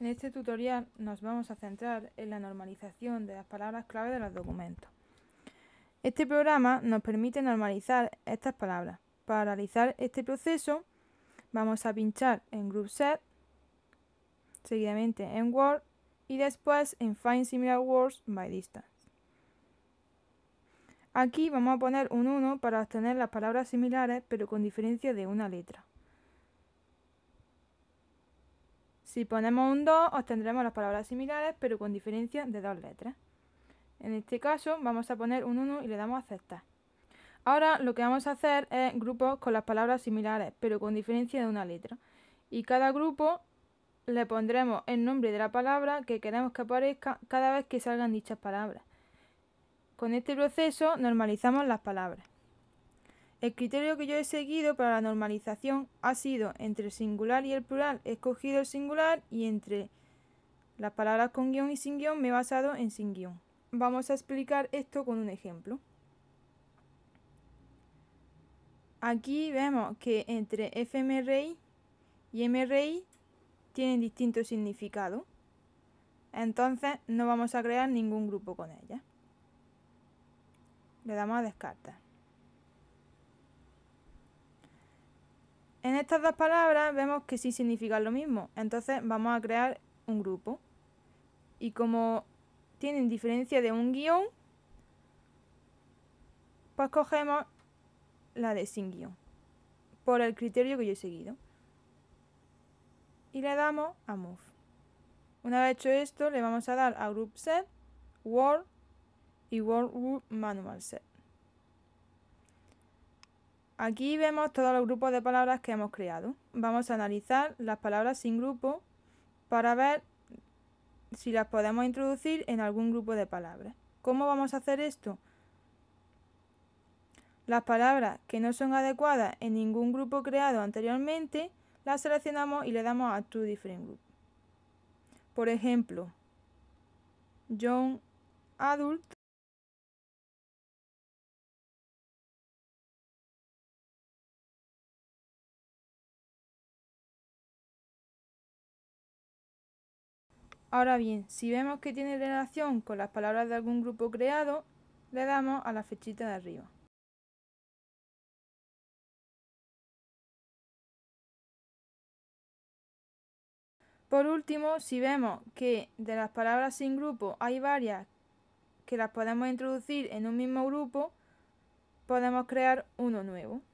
En este tutorial nos vamos a centrar en la normalización de las palabras clave de los documentos. Este programa nos permite normalizar estas palabras. Para realizar este proceso vamos a pinchar en Group Set, seguidamente en Word y después en Find Similar Words by Distance. Aquí vamos a poner un 1 para obtener las palabras similares pero con diferencia de una letra. Si ponemos un 2, obtendremos las palabras similares, pero con diferencia de dos letras. En este caso, vamos a poner un 1 y le damos a aceptar. Ahora lo que vamos a hacer es grupos con las palabras similares, pero con diferencia de una letra. Y cada grupo le pondremos el nombre de la palabra que queremos que aparezca cada vez que salgan dichas palabras. Con este proceso normalizamos las palabras. El criterio que yo he seguido para la normalización ha sido entre el singular y el plural he escogido el singular y entre las palabras con guión y sin guión me he basado en sin guión. Vamos a explicar esto con un ejemplo. Aquí vemos que entre fmRI y mRI tienen distinto significado. Entonces no vamos a crear ningún grupo con ellas. Le damos a descartar. En estas dos palabras vemos que sí significan lo mismo, entonces vamos a crear un grupo. Y como tienen diferencia de un guión, pues cogemos la de sin guión, por el criterio que yo he seguido. Y le damos a Move. Una vez hecho esto, le vamos a dar a Group Set, Word y World Manual Set. Aquí vemos todos los grupos de palabras que hemos creado. Vamos a analizar las palabras sin grupo para ver si las podemos introducir en algún grupo de palabras. ¿Cómo vamos a hacer esto? Las palabras que no son adecuadas en ningún grupo creado anteriormente, las seleccionamos y le damos a To Different Group. Por ejemplo, John Adult Ahora bien, si vemos que tiene relación con las palabras de algún grupo creado, le damos a la flechita de arriba. Por último, si vemos que de las palabras sin grupo hay varias que las podemos introducir en un mismo grupo, podemos crear uno nuevo.